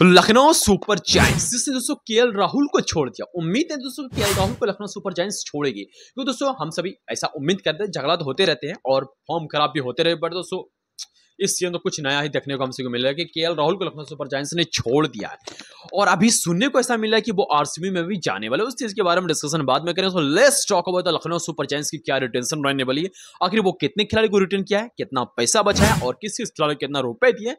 तो Lucknow super giant जिसने दोस्तों के राहुल को छोड़ दिया उम्मीद है दोस्तों के राहुल को लखनऊ सुपर जाइंट्स छोड़ेगी क्योंकि दोस्तों हम सभी ऐसा उम्मीद करते हैं झगड़ा तो होते रहते हैं और फॉर्म खराब भी होते रहे बट दोस्तों इस सीजन तो कुछ नया ही देखने को हमसे को मिल रहा है कि के राहुल को लखनऊ सुपर जायंट्स ने छोड़ दिया है और अभी सुनने को ऐसा मिला है कि वो आरसीबी में भी जाने वाले उस चीज़ के बारे में डिस्कशन बाद में करें तो let's talk about the Lucknow super giants की क्या रिटेंशन रहने वाली है आखिर वो कितने खिलाड़ी को रिटर्न किया है कितना पैसा बचा है और किस किस खिलाड़ी को कितना रुपए दिए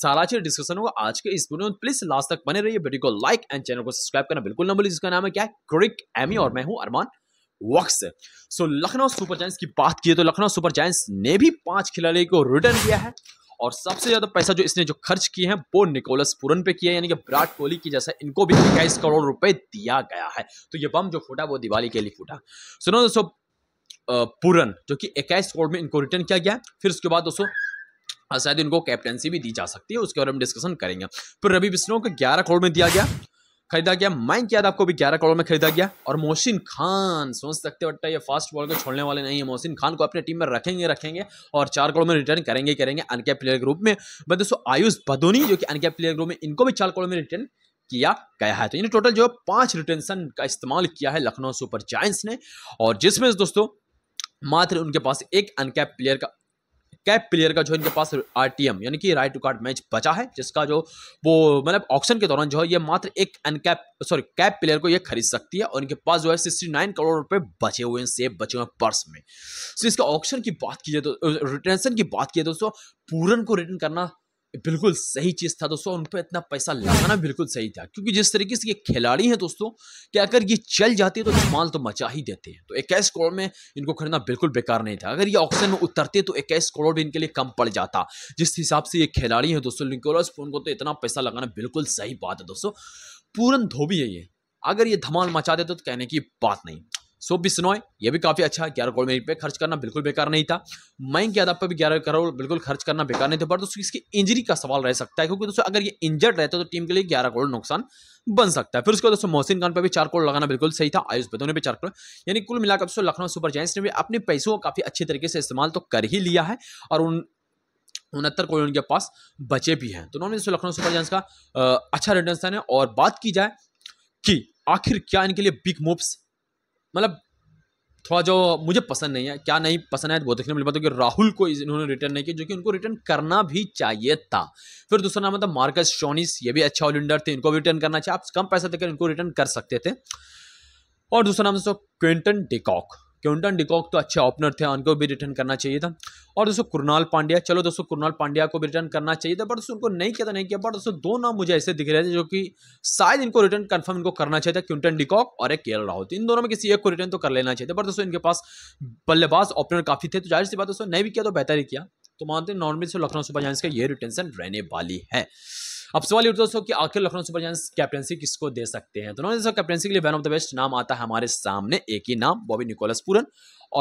सारा चीज डिस्कशन होगा आज के इस वीडियो में प्लीज लास्ट तक बने रहिए वीडियो को लाइक एंड चैनल को सब्सक्राइब करना बिल्कुल ना भूलिए जिसका नाम है क्या क्रिक एमी और मैं हूं अरमान वक्त सो लखनऊ सुपर जायंट्स की बात की तो लखनऊ सुपर जायंट्स ने भी पांच खिलाड़ी को रिटर्न किया है और सबसे ज़्यादा पैसा जो इसने जो खर्च किए हैं वो निकोलस पुरन पे किया यानी कि विराट कोहली की जैसा इनको भी इक्कीस करोड़ रुपए दिया गया है तो ये बम जो फूटा वो दिवाली के लिए फूटा सुनो दोस्तों पुरन जो कि इक्कीस करोड़ में इनको रिटर्न किया गया फिर उसके बाद दोस्तों शायद इनको कैप्टनसी भी दी जा सकती है उसके बारे में डिस्कशन करेंगे फिर रवि बिश्नो को ग्यारह करोड़ में दिया गया खरीदा गया माइक याद आपको भी ग्यारह करोड़ में खरीदा गया और मोहसिन खान सोच सकते हो ये फास्ट बॉल को छोड़ने वाले नहीं है मोहसिन खान को अपने टीम में रखेंगे रखेंगे और चार करोड़ में रिटर्न करेंगे करेंगे अनकैप प्लेयर ग्रुप में बट दोस्तों आयुष भदोनी जो कि अनकैप प्लेयर ग्रुप में इनको भी चार करोड़ में रिटर्न किया गया है तो इन्हें टोटल जो पांच रिटेंशन का इस्तेमाल किया है लखनऊ सुपर जायंट्स ने और जिसमें दोस्तों मात्र उनके पास एक अनकैप प्लेयर का कैप प्लेयर का जो इनके पास आरटीएम यानी कि राइट टू कार्ड मैच बचा है जिसका जो वो मतलब ऑक्शन के दौरान जो है ये मात्र एक अनकैप सॉरी कैप प्लेयर को ये खरीद सकती है और इनके पास जो है सिक्सटी नाइन करोड़ रुपए बचे हुए हैं सेफ बचे हुए हैं पर्स में सो इसका ऑक्शन की बात की जाए तो रिटेंशन की बात की जाए दोस्तों पूरन को रिटर्न करना बिल्कुल सही चीज था दोस्तों उन पर इतना पैसा लगाना बिल्कुल सही था क्योंकि जिस तरीके से ये खिलाड़ी हैं दोस्तों कि अगर ये चल जाती है तो धमाल तो मचा ही देते हैं तो इक्कीस करोड़ में इनको खरीदना बिल्कुल बेकार नहीं था अगर ये ऑक्शन में उतरते तो इक्कीस करोड़ भी इनके लिए कम पड़ जाता जिस हिसाब से ये खिलाड़ी हैं दोस्तों निकोलस उनको तो इतना पैसा लगाना बिल्कुल सही बात है दोस्तों पूरन धोबी है ये अगर ये धमाल मचा देते तो कहने की बात नहीं सोब बिश्नोय यह भी काफ़ी अच्छा ग्यारह करोड़ में पे खर्च करना बिल्कुल बेकार नहीं था मैं क्या पर भी ग्यारह करोड़ बिल्कुल खर्च करना बेकार नहीं था पर दोस्तों इसकी इंजरी का सवाल रह सकता है क्योंकि दोस्तों अगर ये इंजर्ड रहता तो टीम के लिए ग्यारह करोड़ नुकसान बन सकता है फिर उसके दोस्तों मोहसिन खान पर भी चार करोड़ लगाना बिल्कुल सही था आयुष बदोने पर चार करोड़ यानी कुल मिलाकर दोस्तों लखनऊ सुपर जैंस ने भी अपने पैसों को काफ़ी अच्छे तरीके से इस्तेमाल तो कर ही लिया है और उन उनहत्तर करोड़ उनके पास बचे भी हैं तो उन्होंने दोस्तों लखनऊ सुपर जैंस का अच्छा रिटर्न है और बात की जाए कि आखिर क्या इनके लिए बिग मूव्स मतलब थोड़ा जो मुझे पसंद नहीं है क्या नहीं पसंद है तो वो देखने मिल पाता कि राहुल को इन्होंने रिटर्न नहीं किया जो कि उनको रिटर्न करना भी चाहिए था फिर दूसरा नाम था मतलब मार्कस शोनिस ये भी अच्छा ऑलराउंडर थे इनको भी रिटर्न करना चाहिए आप कम पैसा देकर इनको रिटर्न कर सकते थे और दूसरा नाम दोस्तों क्विंटन डिकॉक क्यूंटन डिकॉक तो अच्छे ओपनर थे उनको भी रिटर्न करना चाहिए था और दोस्तों कुरनाल पांड्या चलो दोस्तों कुरनाल पांड्या को भी रिटर्न करना चाहिए था बट दोस्तों उनको नहीं किया था नहीं किया बट दोस्तों दो नाम मुझे ऐसे दिख रहे थे जो कि शायद इनको रिटर्न कन्फर्म इनको करना चाहिए था क्यूंटन डिकॉक और एक केल राहुल इन दोनों में किसी एक को रिटर्न तो कर लेना चाहिए था बट दोस्तों इनके पास बल्लेबाज ओपनर काफ़ी थे तो जाहिर सी बात दोस्तों नहीं भी किया तो बेहतर ही किया तो मानते हैं नॉनवेज से लखनऊ सुपर जायंट्स का ये रिटेंशन रहने वाली है अब सवाल ये दोस्तों कि आखिर लखनऊ सुपर जायंट्स कैप्टनसी किसको दे सकते हैं तो उन्होंने कैप्टनसी के लिए वन ऑफ द बेस्ट नाम आता है हमारे सामने एक ही नाम बॉबी निकोलस पूरन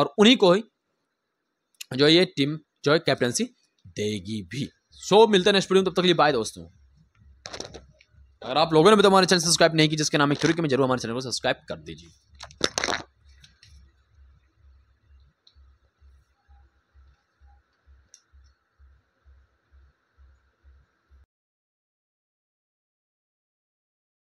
और उन्हीं को ही जो ये टीम जो है कैप्टनसी देगी भी सो मिलते हैं नेक्स्ट तब तक लिए बाय दोस्तों अगर आप लोगों ने भी तो हमारे चैनल सब्सक्राइब नहीं की जिसके नाम है क्यूरिक तो मैं जरूर हमारे चैनल को सब्सक्राइब कर दीजिए